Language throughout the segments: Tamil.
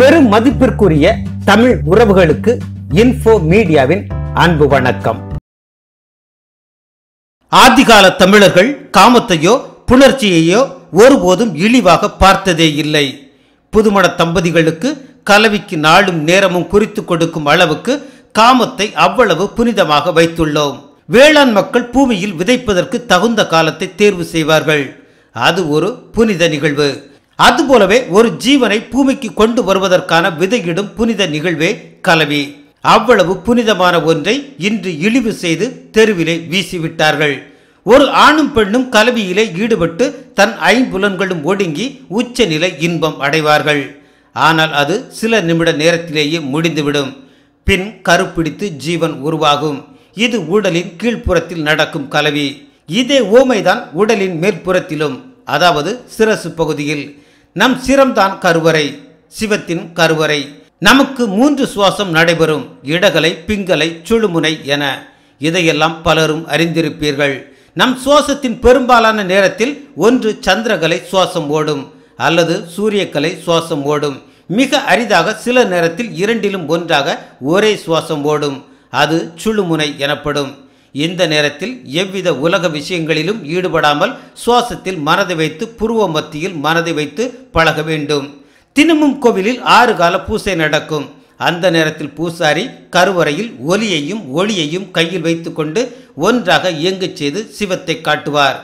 பெரும் மதிப்பிற்குரிய தமிழ் உறவுகளுக்கு இன்ஃபோ மீடியாவின் அன்பு வணக்கம் ஆதிகால தமிழர்கள் காமத்தையோ புணர்ச்சியையோ ஒருபோதும் இழிவாக பார்த்ததே இல்லை புதுமண தம்பதிகளுக்கு கலவிக்கு நாளும் நேரமும் குறித்து கொடுக்கும் அளவுக்கு காமத்தை அவ்வளவு புனிதமாக வைத்துள்ளோம் வேளாண் மக்கள் பூமியில் விதைப்பதற்கு தகுந்த காலத்தை தேர்வு செய்வார்கள் அது ஒரு புனித நிகழ்வு அதுபோலவே ஒரு ஜீவனை பூமிக்கு கொண்டு வருவதற்கான விதையிடும் புனித நிகழ்வே கலவி அவ்வளவு புனிதமான ஒன்றை இன்று இழிவு செய்து தெருவிலே வீசிவிட்டார்கள் ஒரு ஆணும் பெண்ணும் கலவியிலே ஈடுபட்டு தன் ஐம்புலன்களும் ஒடுங்கி உச்சநிலை இன்பம் அடைவார்கள் ஆனால் அது சில நிமிட நேரத்திலேயே முடிந்துவிடும் பின் கருப்பிடித்து ஜீவன் உருவாகும் இது உடலின் கீழ்ப்புறத்தில் நடக்கும் கலவி இதே ஓமைதான் உடலின் மேற்புறத்திலும் அதாவது சிரசு பகுதியில் நம் சிரம்தான் கருவறை சிவத்தின் கருவறை நமக்கு மூன்று சுவாசம் நடைபெறும் இடகலை பிங்கலை சுழுமுனை என இதையெல்லாம் பலரும் அறிந்திருப்பீர்கள் நம் சுவாசத்தின் பெரும்பாலான நேரத்தில் ஒன்று சந்திரகலை சுவாசம் ஓடும் அல்லது சூரியக்கலை சுவாசம் ஓடும் மிக அரிதாக சில நேரத்தில் இரண்டிலும் ஒன்றாக ஒரே சுவாசம் ஓடும் அது சுழுமுனை எனப்படும் இந்த நேரத்தில் எவ்வித உலக விஷயங்களிலும் ஈடுபடாமல் சுவாசத்தில் மனதை வைத்து புருவ மத்தியில் மனதை வைத்து பழக வேண்டும் தினமும் கோவிலில் ஆறு கால பூசை நடக்கும் அந்த நேரத்தில் பூசாரி கருவறையில் ஒலியையும் ஒளியையும் கையில் வைத்துக்கொண்டு ஒன்றாக இயங்கச் செய்து சிவத்தை காட்டுவார்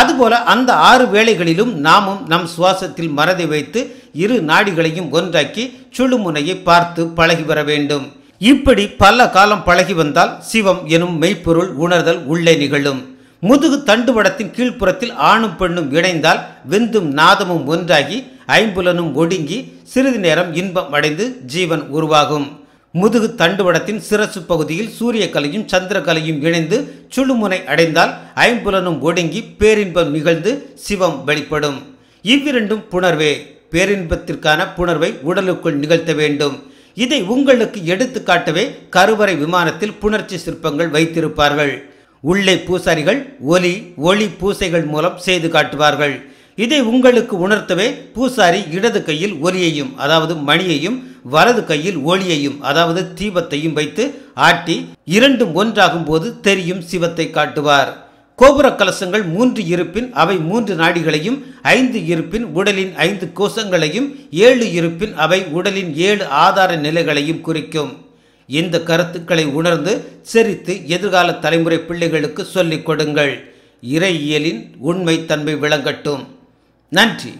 அதுபோல அந்த ஆறு வேளைகளிலும் நாமும் நம் சுவாசத்தில் மறதை வைத்து இரு நாடிகளையும் ஒன்றாக்கி சுழுமுனையை பார்த்து பழகி வர வேண்டும் இப்படி பல காலம் பழகி வந்தால் சிவம் எனும் மெய்ப்பொருள் உணர்தல் உள்ளே நிகழும் முதுகு தண்டுவடத்தின் கீழ்ப்புறத்தில் ஆணும் பெண்ணும் இணைந்தால் விந்தும் நாதமும் ஒன்றாகி ஐம்புலனும் ஒடுங்கி சிறிது நேரம் இன்பம் அடைந்து ஜீவன் உருவாகும் முதுகு தண்டுவடத்தின் சிரசு பகுதியில் சூரிய கலையும் சந்திர கலையும் இணைந்து சுழுமுனை அடைந்தால் ஐம்புலனும் ஒடுங்கி பேரின்பம் நிகழ்ந்து சிவம் வெளிப்படும் இவ்விரண்டும் புணர்வே பேரின்பத்திற்கான புணர்வை உடலுக்குள் நிகழ்த்த வேண்டும் இதை உங்களுக்கு எடுத்துக்காட்டவே கருவறை விமானத்தில் புணர்ச்சி சிற்பங்கள் வைத்திருப்பார்கள் உள்ளே பூசாரிகள் ஒலி ஒளி பூசைகள் மூலம் செய்து காட்டுவார்கள் இதை உங்களுக்கு உணர்த்தவே பூசாரி இடது கையில் ஒலியையும் அதாவது மணியையும் வலது கையில் ஒளியையும் அதாவது தீபத்தையும் வைத்து ஆட்டி இரண்டும் ஒன்றாகும் போது தெரியும் சிவத்தை காட்டுவார் கோபுர கலசங்கள் மூன்று இருப்பின் அவை மூன்று நாடிகளையும் ஐந்து இருப்பின் உடலின் ஐந்து கோஷங்களையும் ஏழு இருப்பின் அவை உடலின் ஏழு ஆதார நிலைகளையும் குறிக்கும் இந்த கருத்துக்களை உணர்ந்து சிரித்து எதிர்கால தலைமுறை பிள்ளைகளுக்கு சொல்லிக் கொடுங்கள் இறையியலின் உண்மைத்தன்மை விளங்கட்டும் நன்றி